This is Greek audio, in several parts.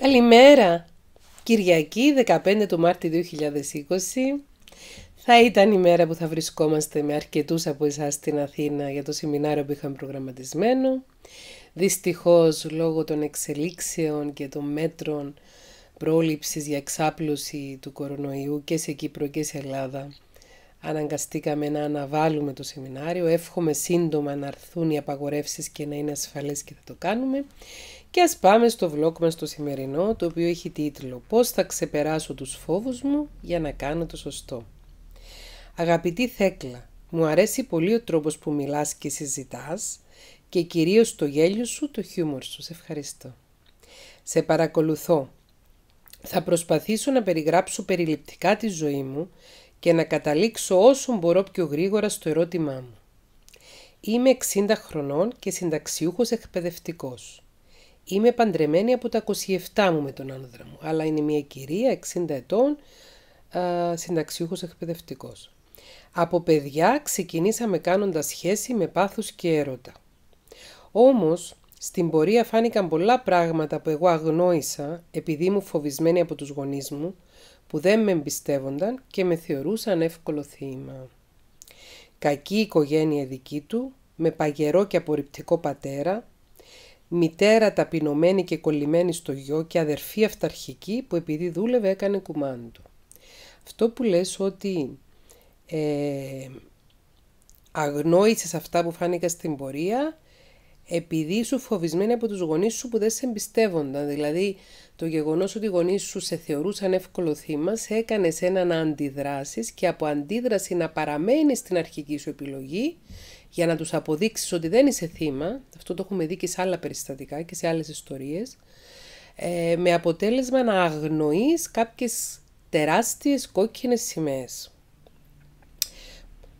Καλημέρα! Κυριακή 15 του Μάρτη 2020 θα ήταν η μέρα που θα βρισκόμαστε με αρκετούς από εσάς στην Αθήνα για το σεμινάριο που είχαμε προγραμματισμένο. Δυστυχώς λόγω των εξελίξεων και των μέτρων πρόληψης για εξάπλωση του κορονοϊού και σε Κύπρο και σε Ελλάδα αναγκαστήκαμε να αναβάλουμε το σεμινάριο. Εύχομαι σύντομα να έρθουν οι απαγορεύσεις και να είναι ασφαλές και θα το κάνουμε. Και ας πάμε στο vlog μας το σημερινό, το οποίο έχει τίτλο «Πώς θα ξεπεράσω τους φόβους μου για να κάνω το σωστό». Αγαπητή Θέκλα, μου αρέσει πολύ ο τρόπος που μιλάς και συζητάς και κυρίως το γέλιο σου, το χιούμορ σου. Σε ευχαριστώ. Σε παρακολουθώ. Θα προσπαθήσω να περιγράψω περιληπτικά τη ζωή μου και να καταλήξω όσο μπορώ πιο γρήγορα στο ερώτημά μου. Είμαι 60 χρονών και συνταξιούχος εκπαιδευτικός. Είμαι παντρεμένη από τα 27 μου με τον άνδρα μου, αλλά είναι μια κυρία 60 ετών, συνταξιούχος εκπαιδευτικός. Από παιδιά ξεκινήσαμε κάνοντας σχέση με πάθους και έρωτα. Όμως, στην πορεία φάνηκαν πολλά πράγματα που εγώ αγνόησα επειδή μου φοβισμένη από τους γονείς μου, που δεν με εμπιστεύονταν και με θεωρούσαν εύκολο θύμα. Κακή οικογένεια δική του, με παγερό και απορριπτικό πατέρα, μητέρα ταπεινωμένη και κολλημένη στο γιο και αδερφή αυταρχική που επειδή δούλευε έκανε κουμάντο. Αυτό που λες ότι ε, αυτά που φάνηκα στην πορεία επειδή σου φοβισμένη από τους γονείς σου που δεν σε εμπιστεύονταν. Δηλαδή το γεγονός ότι οι γονείς σου σε θεωρούσαν εύκολο θύμα σε έκανες σένα να αντιδράσεις και από αντίδραση να παραμένεις στην αρχική σου επιλογή για να τους αποδείξεις ότι δεν είσαι θύμα, αυτό το έχουμε δει και σε άλλα περιστατικά και σε άλλες ιστορίες, ε, με αποτέλεσμα να αγνοείς κάποιες τεράστιες κόκκινες σημαίες.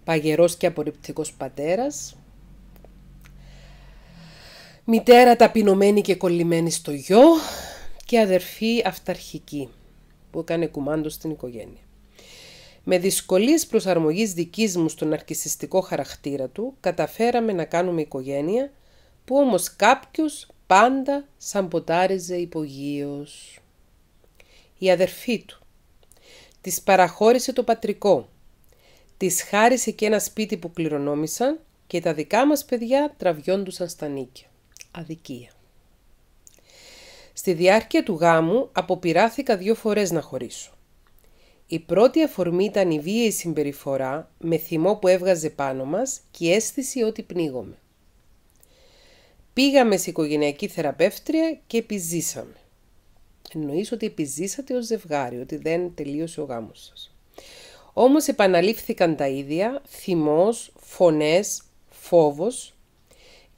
Παγερός και απορριπτικός πατέρας, μητέρα ταπεινωμένη και κολλημένη στο γιο και αδερφή αυταρχική που έκανε κουμάντο στην οικογένεια. Με δυσκολίες προσαρμογής δικής μου στον αρκισιστικό χαρακτήρα του, καταφέραμε να κάνουμε οικογένεια, που όμως κάποιος πάντα σαμποτάριζε υπογείως. Η αδερφή του. Της παραχώρησε το πατρικό. Της χάρισε και ένα σπίτι που κληρονόμησαν και τα δικά μας παιδιά τραβιόντουσαν στα νίκια. Αδικία. Στη διάρκεια του γάμου αποπειράθηκα δύο φορές να χωρίσω. Η πρώτη αφορμή ήταν η βίαιη συμπεριφορά με θυμό που έβγαζε πάνω μας και η αίσθηση ότι πνίγομαι. Πήγαμε σε οικογενειακή θεραπεύτρια και επιζήσαμε. Εννοείς ότι επιζήσατε ως ζευγάρι, ότι δεν τελείωσε ο γάμος σας. Όμως επαναλήφθηκαν τα ίδια, θυμός, φωνές, φόβος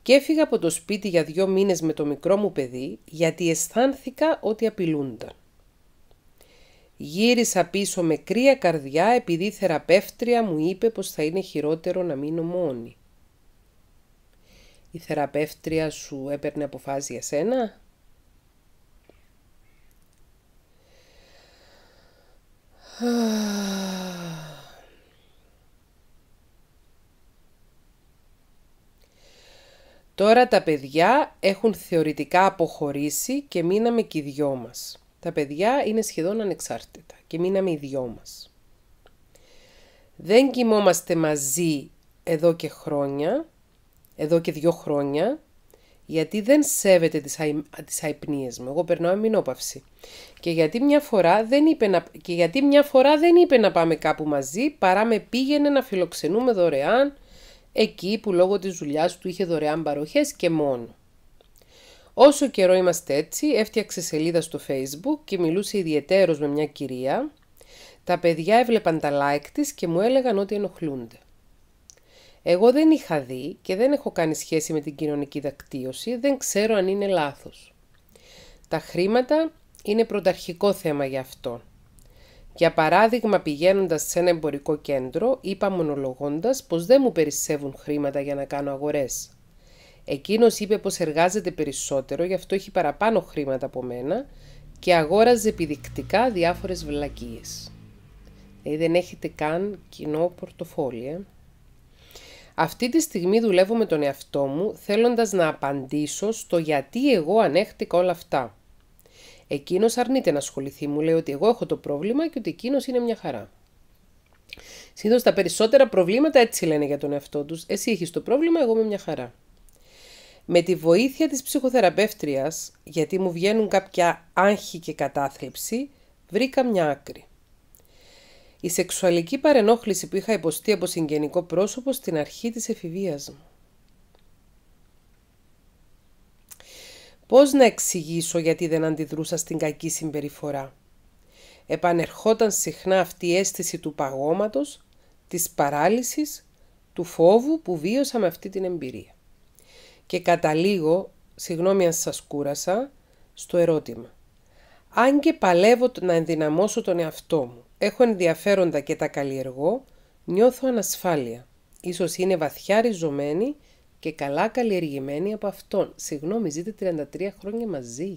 και έφυγα από το σπίτι για δύο μήνες με το μικρό μου παιδί γιατί αισθάνθηκα ότι απειλούνταν. Γύρισα πίσω με κρύα καρδιά επειδή η θεραπεύτρια μου είπε πως θα είναι χειρότερο να μείνω μόνη. Η θεραπεύτρια σου έπαιρνε αποφάση για σένα? Τώρα τα παιδιά έχουν θεωρητικά αποχωρήσει και μείναμε κι οι δυο μας. Τα παιδιά είναι σχεδόν ανεξάρτητα και μείναμε οι δυο μας. Δεν κοιμόμαστε μαζί εδώ και χρόνια, εδώ και δυο χρόνια, γιατί δεν σέβεται τις, α, τις αϊπνίες μου. Εγώ περνάω αμυνόπαυση Και γιατί, μια φορά δεν είπε να, και γιατί μια φορά δεν είπε να πάμε κάπου μαζί, παρά με πήγαινε να φιλοξενούμε δωρεάν, εκεί που λόγω της δουλειάς του είχε δωρεάν παροχές και μόνο. Όσο καιρό είμαστε έτσι, έφτιαξε σελίδα στο facebook και μιλούσε ιδιαιτέρως με μια κυρία. Τα παιδιά έβλεπαν τα like της και μου έλεγαν ότι ενοχλούνται. Εγώ δεν είχα δει και δεν έχω κάνει σχέση με την κοινωνική δακτύωση, δεν ξέρω αν είναι λάθος. Τα χρήματα είναι πρωταρχικό θέμα για αυτό. Για παράδειγμα, πηγαίνοντας σε ένα εμπορικό κέντρο, είπα μονολογώντας πως δεν μου περισσεύουν χρήματα για να κάνω αγορές. Εκείνος είπε πως εργάζεται περισσότερο, γι' αυτό έχει παραπάνω χρήματα από μένα και αγόραζε επιδεικτικά διάφορες βλακίες. Δηλαδή δεν έχετε καν κοινό πορτοφόλι. Ε. Αυτή τη στιγμή δουλεύω με τον εαυτό μου θέλοντας να απαντήσω στο γιατί εγώ ανέχτηκα όλα αυτά. Εκείνος αρνείται να ασχοληθεί, μου λέει ότι εγώ έχω το πρόβλημα και ότι εκείνος είναι μια χαρά. Συνήθως τα περισσότερα προβλήματα έτσι λένε για τον εαυτό τους. Εσύ έχεις το πρόβλημα, εγώ είμαι μια χαρά. Με τη βοήθεια της ψυχοθεραπεύτριας, γιατί μου βγαίνουν κάποια άγχη και κατάθλιψη, βρήκα μια άκρη. Η σεξουαλική παρενόχληση που είχα υποστεί από συγγενικό πρόσωπο στην αρχή της εφηβείας μου. Πώς να εξηγήσω γιατί δεν αντιδρούσα στην κακή συμπεριφορά. Επανερχόταν συχνά αυτή η αίσθηση του παγώματος, της παράλυσης, του φόβου που βίωσα με αυτή την εμπειρία και καταλήγω, συγγνώμη αν σας κούρασα, στο ερώτημα. Αν και παλεύω να ενδυναμώσω τον εαυτό μου, έχω ενδιαφέροντα και τα καλλιεργώ, νιώθω ανασφάλεια. Ίσως είναι βαθιά ριζωμένη και καλά καλλιεργημένη από αυτόν. Συγγνώμη, ζείτε 33 χρόνια μαζί.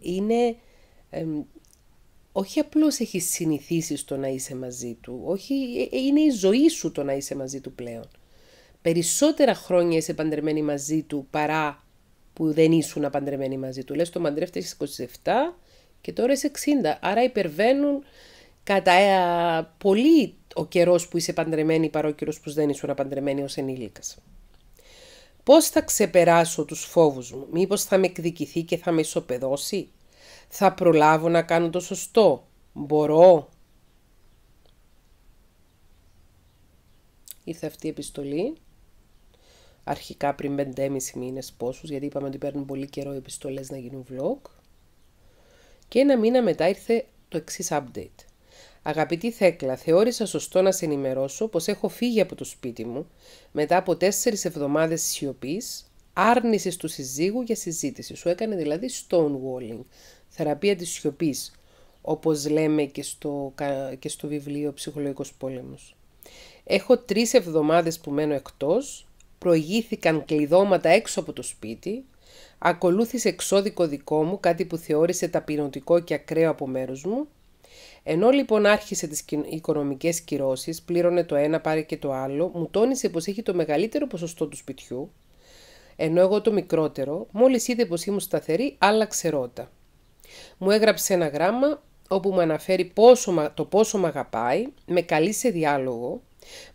Είναι... όχι απλώς έχεις συνηθίσει στο να είσαι μαζί του, όχι, ε, ε, είναι η ζωή σου το να είσαι μαζί του πλέον περισσότερα χρόνια είσαι παντρεμένη μαζί του παρά που δεν ήσουν παντρεμένη μαζί του. Λες το μαντρεύτες 27 και τώρα είσαι 60. Άρα υπερβαίνουν κατά ε, πολύ ο καιρός που είσαι παντρεμένη παρά ο καιρός που δεν ήσουν παντρεμένη ως ενήλικας. Πώς θα ξεπεράσω τους φόβους μου, Μήπως θα με εκδικηθεί και θα με ισοπεδώσει, Θα προλάβω να κάνω το σωστό, Μπορώ. Ήρθε αυτή η επιστολή αρχικά πριν 5,5 μήνες πόσους, γιατί είπαμε ότι παίρνουν πολύ καιρό οι επιστολές να γίνουν vlog. Και ένα μήνα μετά ήρθε το εξής update. Αγαπητή Θέκλα, θεώρησα σωστό να σε ενημερώσω πως έχω φύγει από το σπίτι μου μετά από τέσσερις εβδομάδες σιωπής, άρνησης του συζύγου για συζήτηση. Σου έκανε δηλαδή stonewalling, θεραπεία της σιωπής. όπως λέμε και στο, και στο βιβλίο «Ψυχολογικός πόλεμος». Έχω τρεις εβδομάδες που μένω εκτός, προηγήθηκαν κλειδώματα έξω από το σπίτι, ακολούθησε εξώδικο δικό μου, κάτι που θεώρησε ταπεινωτικό και ακραίο από μέρους μου, ενώ λοιπόν άρχισε τις οικονομικές κυρώσεις, πλήρωνε το ένα, πάρει και το άλλο, μου τόνισε πως έχει το μεγαλύτερο ποσοστό του σπιτιού, ενώ εγώ το μικρότερο, μόλις είδε πως ήμουν σταθερή, άλλαξε ρότα. Μου έγραψε ένα γράμμα όπου μου αναφέρει το πόσο με αγαπάει, με καλεί σε διάλογο,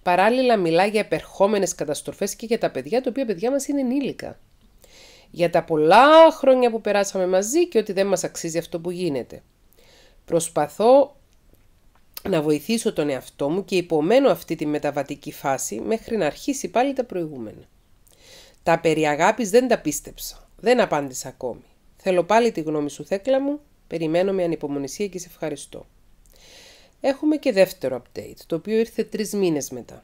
Παράλληλα μιλά για επερχόμενες καταστροφές και για τα παιδιά, τα οποία παιδιά μας είναι ενήλικα. Για τα πολλά χρόνια που περάσαμε μαζί και ότι δεν μας αξίζει αυτό που γίνεται. Προσπαθώ να βοηθήσω τον εαυτό μου και υπομένω αυτή τη μεταβατική φάση μέχρι να αρχίσει πάλι τα προηγούμενα. Τα περί αγάπης δεν τα πίστεψα. Δεν απάντησα ακόμη. Θέλω πάλι τη γνώμη σου, Θέκλα μου. Περιμένω με ανυπομονησία και σε ευχαριστώ. Έχουμε και δεύτερο update, το οποίο ήρθε τρεις μήνες μετά.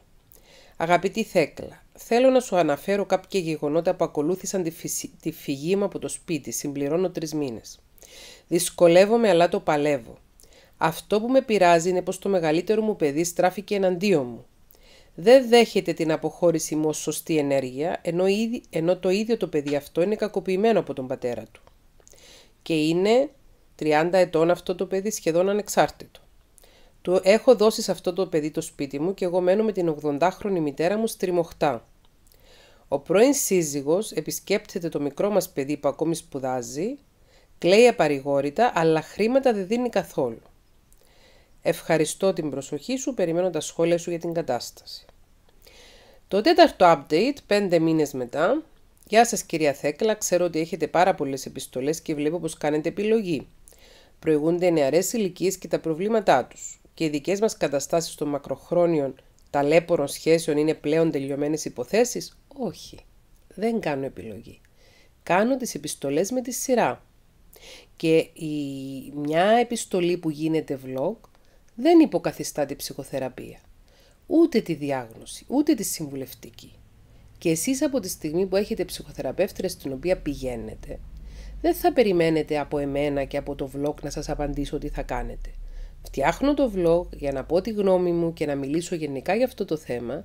Αγαπητή Θέκλα, θέλω να σου αναφέρω κάποια γεγονότα που ακολούθησαν τη, τη φυγή μου από το σπίτι, συμπληρώνω τρεις μήνες. Δυσκολεύομαι αλλά το παλεύω. Αυτό που με πειράζει είναι πως το μεγαλύτερο μου παιδί στράφηκε εναντίον μου. Δεν δέχεται την αποχώρηση μου ως σωστή ενέργεια, ενώ, ήδη... ενώ το ίδιο το παιδί αυτό είναι κακοποιημένο από τον πατέρα του. Και είναι 30 ετών αυτό το παιδί σχεδόν ανεξάρτητο. Του έχω δώσει σε αυτό το παιδί το σπίτι μου και εγώ μένω με την 80χρονη μητέρα μου στριμωχτά. Ο πρώην σύζυγος επισκέπτεται το μικρό μας παιδί που ακόμη σπουδάζει, κλαίει απαρηγόρητα, αλλά χρήματα δεν δίνει καθόλου. Ευχαριστώ την προσοχή σου, περιμένω τα σχόλια σου για την κατάσταση. Το τέταρτο update, πέντε μήνες μετά, Γεια σας κυρία Θέκλα, ξέρω ότι έχετε πάρα πολλές επιστολές και βλέπω πως κάνετε επιλογή. Προηγούνται νεαρές ηλικίες και τα προβλήματά τους και οι δικές μας καταστάσεις των μακροχρόνιων ταλέπορων σχέσεων είναι πλέον τελειωμένες υποθέσεις, όχι. Δεν κάνω επιλογή. Κάνω τις επιστολές με τη σειρά. Και η... μια επιστολή που γίνεται vlog δεν υποκαθιστά τη ψυχοθεραπεία. Ούτε τη διάγνωση, ούτε τη συμβουλευτική. Και εσείς από τη στιγμή που έχετε ψυχοθεραπεύτρια στην οποία πηγαίνετε, δεν θα περιμένετε από εμένα και από το vlog να σας απαντήσω τι θα κάνετε. Φτιάχνω το vlog για να πω τη γνώμη μου και να μιλήσω γενικά για αυτό το θέμα,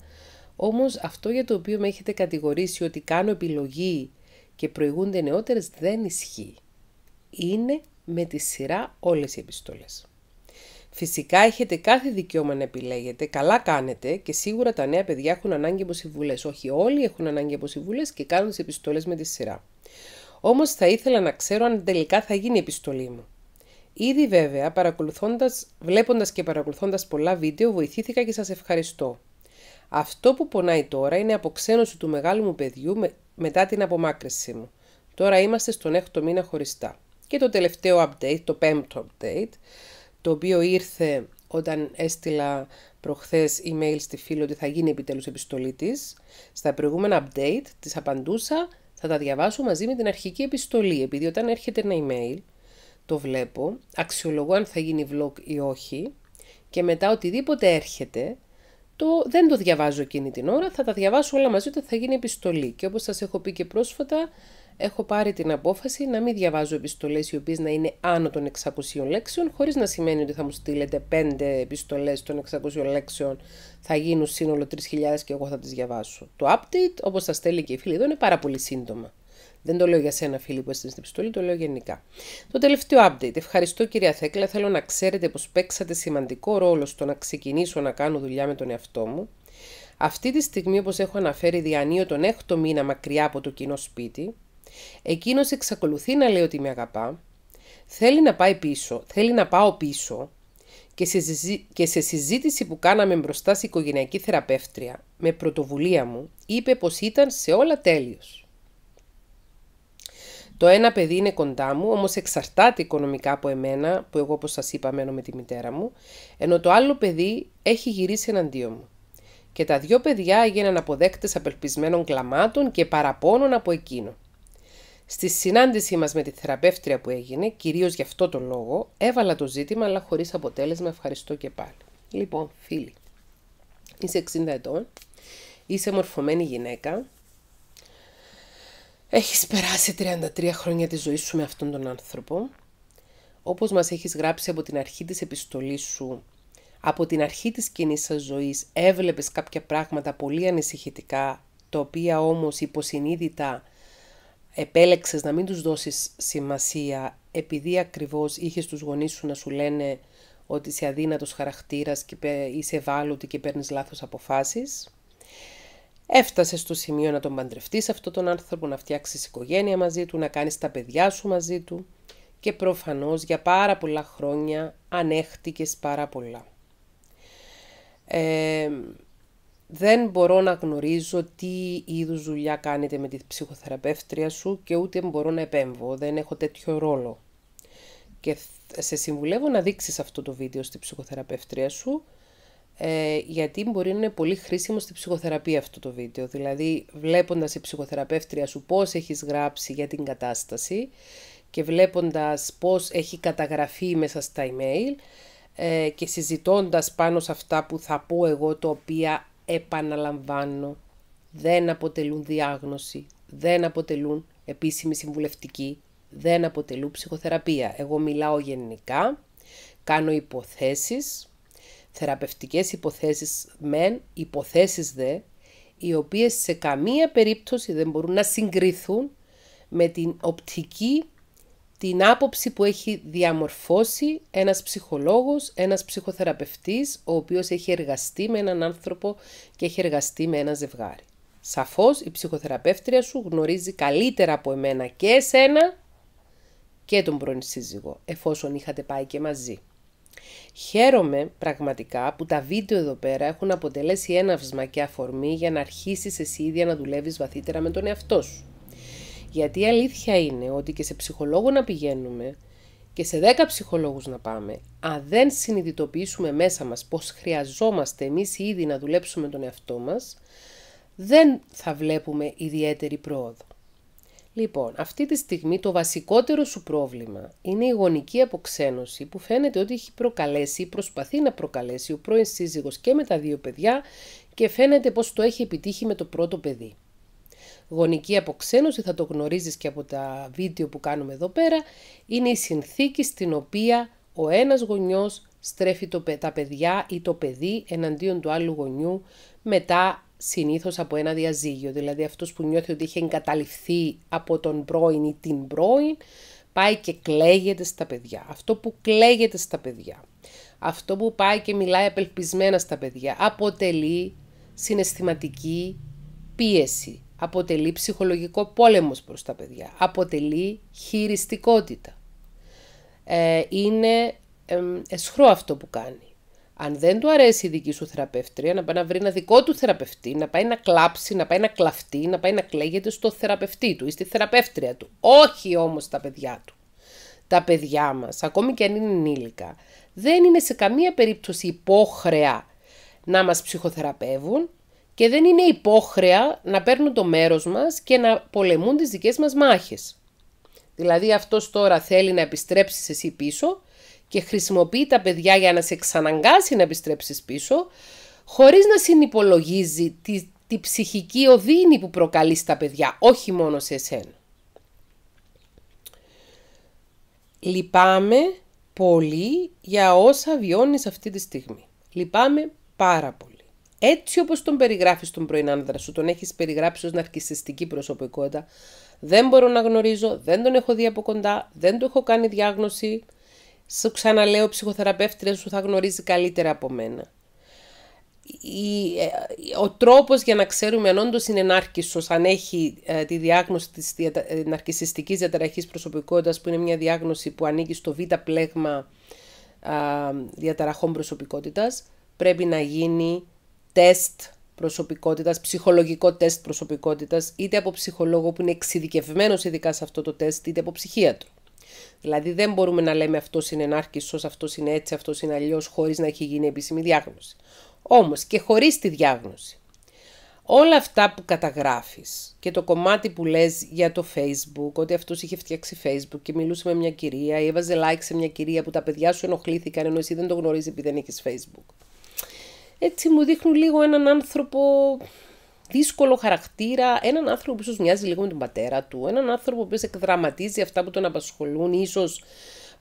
όμως αυτό για το οποίο με έχετε κατηγορήσει ότι κάνω επιλογή και προηγούνται νεότερες δεν ισχύει. Είναι με τη σειρά όλες οι επιστολές. Φυσικά έχετε κάθε δικαίωμα να επιλέγετε, καλά κάνετε και σίγουρα τα νέα παιδιά έχουν ανάγκη από συμβουλές. Όχι όλοι έχουν ανάγκη από συμβουλές και κάνουν τις επιστολές με τη σειρά. Όμως θα ήθελα να ξέρω αν τελικά θα γίνει η επιστολή μου. Ήδη βέβαια, παρακολουθώντας, βλέποντας και παρακολουθώντας πολλά βίντεο, βοηθήθηκα και σας ευχαριστώ. Αυτό που πονάει τώρα είναι η αποξένωση του μεγάλου μου παιδιού μετά την απομάκρυση μου. Τώρα είμαστε στον έκτο μήνα χωριστά. Και το τελευταίο update, το πέμπτο update, το οποίο ήρθε όταν έστειλα προχθές email στη φίλη ότι θα γίνει επιτέλους επιστολή της. Στα προηγούμενα update της απαντούσα, θα τα διαβάσω μαζί με την αρχική επιστολή, επειδή όταν έρχεται ένα email το βλέπω, αξιολογώ αν θα γίνει vlog ή όχι και μετά οτιδήποτε έρχεται, το, δεν το διαβάζω εκείνη την ώρα, θα τα διαβάσω όλα μαζί όταν θα γίνει επιστολή. Και όπως σας έχω πει και πρόσφατα, έχω πάρει την απόφαση να μην διαβάζω επιστολές οι οποίες να είναι άνω των 600 λέξεων, χωρίς να σημαίνει ότι θα μου στείλετε 5 επιστολές των 600 λέξεων, θα γίνουν σύνολο 3.000 και εγώ θα τις διαβάσω. Το update, όπως σας στέλνει και η φίλη εδώ, είναι πάρα πολύ σύντομα. Δεν το λέω για σένα, φίλοι που είστε στην επιστολή, το λέω γενικά. Το τελευταίο update. Ευχαριστώ, κυρία Θέκλα. Θέλω να ξέρετε πως παίξατε σημαντικό ρόλο στο να ξεκινήσω να κάνω δουλειά με τον εαυτό μου. Αυτή τη στιγμή, όπως έχω αναφέρει, διανύω τον έκτο μήνα μακριά από το κοινό σπίτι. Εκείνος εξακολουθεί να λέει ότι με αγαπά. Θέλει να πάει πίσω, θέλει να πάω πίσω, και σε, σε συζήτηση που κάναμε μπροστά στην οικογενειακή θεραπεύτρια, με πρωτοβουλία μου, είπε πως ήταν σε όλα τέλειος. Το ένα παιδί είναι κοντά μου, όμως εξαρτάται οικονομικά από εμένα, που εγώ, όπως σας είπα, μένω με τη μητέρα μου, ενώ το άλλο παιδί έχει γυρίσει εναντίον μου. Και τα δύο παιδιά έγιναν αποδέκτες απελπισμένων κλαμάτων και παραπώνων από εκείνο. Στη συνάντησή μας με τη θεραπεύτρια που έγινε, κυρίως γι' αυτό το λόγο, έβαλα το ζήτημα, αλλά χωρίς αποτέλεσμα. Ευχαριστώ και πάλι. Λοιπόν, φίλοι, είσαι 60 ετών, είσαι μορφωμένη γυναίκα, Έχεις περάσει 33 χρόνια της ζωής σου με αυτόν τον άνθρωπο. Όπως μας έχεις γράψει από την αρχή της επιστολής σου, από την αρχή της κοινής σας ζωής έβλεπες κάποια πράγματα πολύ ανησυχητικά, τα οποία όμως υποσυνείδητα επέλεξες να μην τους δώσεις σημασία, επειδή ακριβώς είχες τους γονείς σου να σου λένε ότι είσαι αδύνατος χαρακτήρας και είσαι ευάλωτη και παίρνεις λάθος αποφάσεις. Έφτασε στο σημείο να τον παντρευτείς αυτόν τον άνθρωπο, να φτιάξεις οικογένεια μαζί του, να κάνεις τα παιδιά σου μαζί του και προφανώς για πάρα πολλά χρόνια ανέχτηκες πάρα πολλά. δεν μπορώ να γνωρίζω τι είδους δουλειά κάνετε με τη ψυχοθεραπεύτρια σου και ούτε μπορώ να επέμβω, δεν έχω τέτοιο ρόλο. Και σε συμβουλεύω να δείξεις αυτό το βίντεο στη ψυχοθεραπεύτρια σου ε, γιατί μπορεί να είναι πολύ χρήσιμο στη ψυχοθεραπεία αυτό το βίντεο. Δηλαδή βλέποντας η ψυχοθεραπεύτρια σου πώς έχεις γράψει για την κατάσταση και βλέποντας πώς έχει καταγραφεί μέσα στα email ε, και συζητώντας πάνω σε αυτά που θα πω εγώ τα οποία επαναλαμβάνω δεν αποτελούν διάγνωση, δεν αποτελούν επίσημη συμβουλευτική, δεν αποτελούν ψυχοθεραπεία. Εγώ μιλάω γενικά, κάνω υποθέσεις θεραπευτικές υποθέσεις μεν, υποθέσεις δε, οι οποίες σε καμία περίπτωση δεν μπορούν να συγκριθούν με την οπτική, την άποψη που έχει διαμορφώσει ένας ψυχολόγος, ένας ψυχοθεραπευτής, ο οποίος έχει εργαστεί με έναν άνθρωπο και έχει εργαστεί με ένα ζευγάρι. Σαφώς η ψυχοθεραπεύτρια σου γνωρίζει καλύτερα από εμένα και εσένα και τον πρώην σύζυγο, εφόσον είχατε πάει και μαζί. Χαίρομαι πραγματικά που τα βίντεο εδώ πέρα έχουν αποτελέσει έναυσμα και αφορμή για να αρχίσεις εσύ ίδια να δουλεύεις βαθύτερα με τον εαυτό σου. Γιατί η αλήθεια είναι ότι και σε ψυχολόγο να πηγαίνουμε και σε 10 ψυχολόγους να πάμε, αν δεν συνειδητοποιήσουμε μέσα μας πως χρειαζόμαστε εμείς ήδη να δουλέψουμε τον εαυτό μας, δεν θα βλέπουμε ιδιαίτερη πρόοδο. Λοιπόν, αυτή τη στιγμή το βασικότερο σου πρόβλημα είναι η γονική αποξένωση που φαίνεται ότι έχει προκαλέσει ή προσπαθεί να προκαλέσει ο πρώην σύζυγος και με τα δύο παιδιά και φαίνεται πως το έχει επιτύχει με το πρώτο παιδί. Γονική αποξένωση, θα το γνωρίζεις και από τα βίντεο που κάνουμε εδώ πέρα, είναι η συνθήκη στην οποία ο ένας γονιός στρέφει το, τα παιδιά ή το παιδί εναντίον του άλλου γονιού μετά συνήθως από ένα διαζύγιο. Δηλαδή αυτός που νιώθει ότι είχε εγκαταληφθεί από τον πρώην ή την πρώην, πάει και κλαίγεται στα παιδιά. Αυτό που κλαίγεται στα παιδιά, αυτό που πάει και μιλάει απελπισμένα στα παιδιά, αποτελεί συναισθηματική πίεση, αποτελεί ψυχολογικό πόλεμος προς τα παιδιά, αποτελεί χειριστικότητα. Ε, είναι εσχρό αυτό που κάνει. Αν δεν του αρέσει η δική σου θεραπεύτρια, να πάει να βρει ένα δικό του θεραπευτή, να πάει να κλάψει, να πάει να κλαφτεί, να πάει να κλαίγεται στο θεραπευτή του ή στη θεραπεύτρια του. Όχι όμως τα παιδιά του. Τα παιδιά μας, ακόμη και αν είναι ενήλικα, δεν είναι σε καμία περίπτωση υπόχρεα να μας ψυχοθεραπεύουν και δεν είναι υπόχρεα να παίρνουν το μέρος μας και να πολεμούν τις δικές μας μάχες. Δηλαδή αυτός τώρα θέλει να επιστρέψεις εσύ πίσω και χρησιμοποιεί τα παιδιά για να σε εξαναγκάσει να επιστρέψεις πίσω, χωρίς να συνυπολογίζει τη, τη ψυχική οδύνη που προκαλείς στα παιδιά, όχι μόνο σε εσένα. Λυπάμαι πολύ για όσα βιώνεις αυτή τη στιγμή. Λυπάμαι πάρα πολύ. Έτσι όπως τον περιγράφεις τον πρώην σου, τον έχεις περιγράψει ως ναρκισιστική προσωπικότητα, δεν μπορώ να γνωρίζω, δεν τον έχω δει από κοντά, δεν του έχω κάνει διάγνωση, σου ξαναλέω, ο ψυχοθεραπεύτρια σου θα γνωρίζει καλύτερα από μένα. Ε, ο τρόπος για να ξέρουμε αν όντως είναι αν έχει ε, τη διάγνωση της διατα... Ε, διαταραχής προσωπικότητας, που είναι μια διάγνωση που ανήκει στο β' πλέγμα διαταραχών προσωπικότητας, πρέπει να γίνει τεστ προσωπικότητας, ψυχολογικό τεστ προσωπικότητας, είτε από ψυχολόγο που είναι εξειδικευμένος ειδικά σε αυτό το τεστ, είτε από ψυχίατρο. Δηλαδή δεν μπορούμε να λέμε αυτός είναι ενάρκησος, αυτός είναι έτσι, αυτός είναι αλλιώς, χωρίς να έχει γίνει επίσημη διάγνωση. Όμως και χωρίς τη διάγνωση. Όλα αυτά που καταγράφεις και το κομμάτι που λες για το facebook, ότι αυτός είχε φτιάξει facebook και μιλούσε με μια κυρία ή έβαζε like σε μια κυρία που τα παιδιά σου ενοχλήθηκαν ενώ εσύ δεν το γνωρίζεις επειδή δεν έχεις facebook. Έτσι μου δείχνουν λίγο έναν άνθρωπο δύσκολο χαρακτήρα, έναν άνθρωπο που ίσως μοιάζει λίγο με τον πατέρα του, έναν άνθρωπο που εκδραματίζει αυτά που τον απασχολούν, ίσως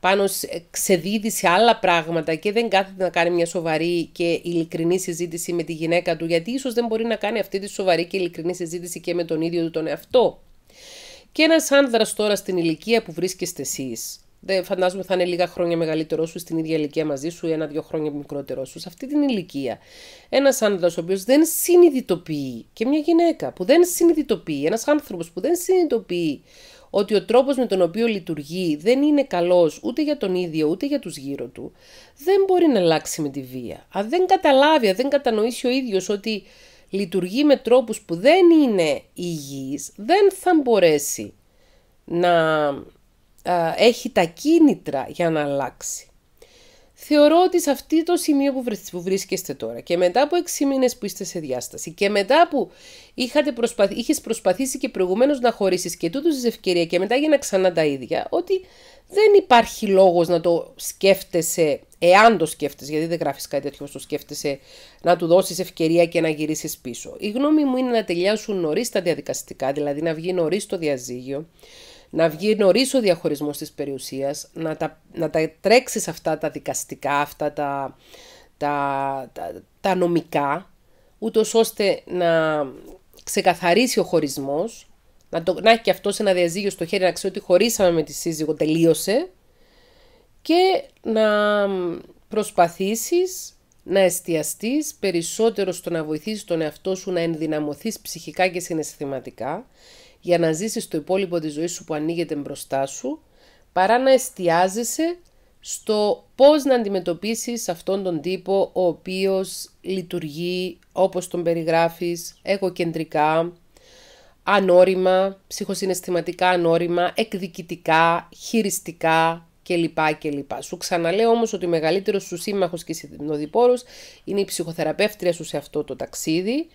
πάνω ε, ξεδίδει σε άλλα πράγματα και δεν κάθεται να κάνει μια σοβαρή και ειλικρινή συζήτηση με τη γυναίκα του, γιατί ίσως δεν μπορεί να κάνει αυτή τη σοβαρή και ειλικρινή συζήτηση και με τον ίδιο του τον εαυτό. Και ένας άνδρας τώρα στην ηλικία που βρίσκεστε εσείς. Δεν φαντάζομαι θα είναι λίγα χρόνια μεγαλύτερό σου στην ίδια ηλικία μαζί σου ή ένα-δύο χρόνια μικρότερό σου. Σε αυτή την ηλικία, ένας άνδρας ο οποίος δεν συνειδητοποιεί και μια γυναίκα που δεν συνειδητοποιεί, ένας άνθρωπος που δεν συνειδητοποιεί ότι ο τρόπος με τον οποίο λειτουργεί δεν είναι καλός ούτε για τον ίδιο ούτε για τους γύρω του, δεν μπορεί να αλλάξει με τη βία. Αν δεν καταλάβει, αν δεν κατανοήσει ο ίδιος ότι λειτουργεί με τρόπους που δεν είναι υγιείς, δεν θα μπορέσει να α, έχει τα κίνητρα για να αλλάξει. Θεωρώ ότι σε αυτό το σημείο που βρίσκεστε τώρα και μετά από 6 μήνες που είστε σε διάσταση και μετά που είχατε προσπαθ... είχες προσπαθήσει και προηγουμένως να χωρίσεις και τούτος της ευκαιρία και μετά για ξανά τα ίδια, ότι δεν υπάρχει λόγος να το σκέφτεσαι, εάν το σκέφτεσαι, γιατί δεν γράφεις κάτι τέτοιο το σκέφτεσαι, να του δώσεις ευκαιρία και να γυρίσεις πίσω. Η γνώμη μου είναι να τελειάσουν νωρίς τα διαδικαστικά, δηλαδή να βγει νωρίς το διαζύγιο, να βγει νωρίς ο διαχωρισμός της περιουσίας, να τα, να τα τρέξεις αυτά τα δικαστικά, αυτά τα, τα, τα, νομικά, ούτως ώστε να ξεκαθαρίσει ο χωρισμός, να, να έχει και αυτό ένα διαζύγιο στο χέρι, να ξέρει ότι χωρίσαμε με τη σύζυγο, τελείωσε και να προσπαθήσεις να εστιαστείς περισσότερο στο να βοηθήσεις τον εαυτό σου να ενδυναμωθείς ψυχικά και συναισθηματικά για να ζήσεις το υπόλοιπο της ζωής σου που ανοίγεται μπροστά σου, παρά να εστιάζεσαι στο πώς να αντιμετωπίσεις αυτόν τον τύπο ο οποίος λειτουργεί όπως τον περιγράφεις, εγωκεντρικά, ανώριμα, ψυχοσυναισθηματικά ανώριμα, εκδικητικά, χειριστικά κλπ. κλπ. Σου ξαναλέω όμως ότι ο μεγαλύτερος σου σύμμαχος και συνοδοιπόρος είναι η ψυχοθεραπεύτρια σου σε αυτό το ταξίδι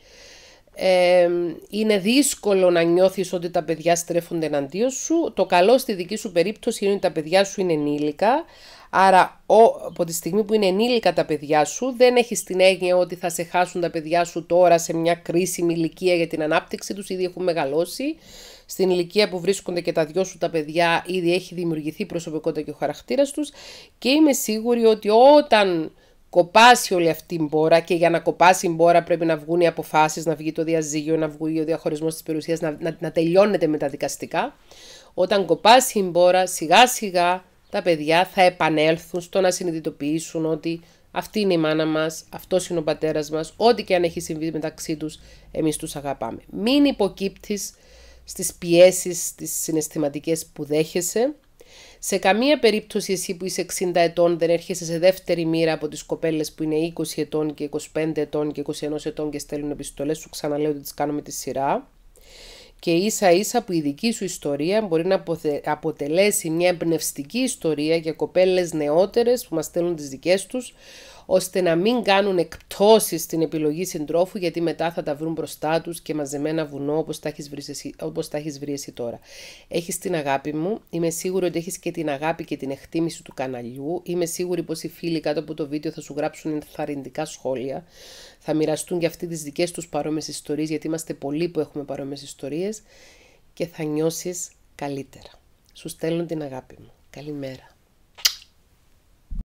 είναι δύσκολο να νιώθεις ότι τα παιδιά στρέφονται εναντίον σου. Το καλό στη δική σου περίπτωση είναι ότι τα παιδιά σου είναι ενήλικα. Άρα ο, από τη στιγμή που είναι ενήλικα τα παιδιά σου δεν έχεις την έγνοια ότι θα σε χάσουν τα παιδιά σου τώρα σε μια κρίσιμη ηλικία για την ανάπτυξη τους. Ήδη έχουν μεγαλώσει. Στην ηλικία που βρίσκονται και τα δυο σου τα παιδιά ήδη έχει δημιουργηθεί προσωπικότητα και ο χαρακτήρας τους. Και είμαι σίγουρη ότι όταν κοπάσει όλη αυτή η μπόρα και για να κοπάσει η μπόρα πρέπει να βγουν οι αποφάσεις, να βγει το διαζύγιο, να βγει ο διαχωρισμός της περιουσίας, να, να, τελειώνεται με τα δικαστικά. Όταν κοπάσει η μπόρα, σιγά σιγά τα παιδιά θα επανέλθουν στο να συνειδητοποιήσουν ότι αυτή είναι η μάνα μας, αυτός είναι ο πατέρας μας, ό,τι και αν έχει συμβεί μεταξύ τους, εμείς τους αγαπάμε. Μην υποκύπτεις στις πιέσεις, στις συναισθηματικές που δέχεσαι, σε καμία περίπτωση εσύ που είσαι 60 ετών δεν έρχεσαι σε δεύτερη μοίρα από τις κοπέλες που είναι 20 ετών και 25 ετών και 21 ετών και στέλνουν επιστολές σου, ξαναλέω ότι τις κάνουμε τη σειρά. Και ίσα ίσα που η δική σου ιστορία μπορεί να αποτελέσει μια εμπνευστική ιστορία για κοπέλες νεότερες που μας στέλνουν τις δικές τους, ώστε να μην κάνουν εκπτώσεις στην επιλογή συντρόφου, γιατί μετά θα τα βρουν μπροστά τους και μαζεμένα βουνό όπως τα έχεις βρεις, εσύ, τώρα. Έχεις την αγάπη μου. Είμαι σίγουρη ότι έχεις και την αγάπη και την εκτίμηση του καναλιού. Είμαι σίγουρη πως οι φίλοι κάτω από το βίντεο θα σου γράψουν ενθαρρυντικά σχόλια. Θα μοιραστούν και αυτοί τις δικές τους παρόμε ιστορίες, γιατί είμαστε πολλοί που έχουμε παρόμε ιστορίες και θα νιώσεις καλύτερα. Σου στέλνω την αγάπη μου. Καλημέρα.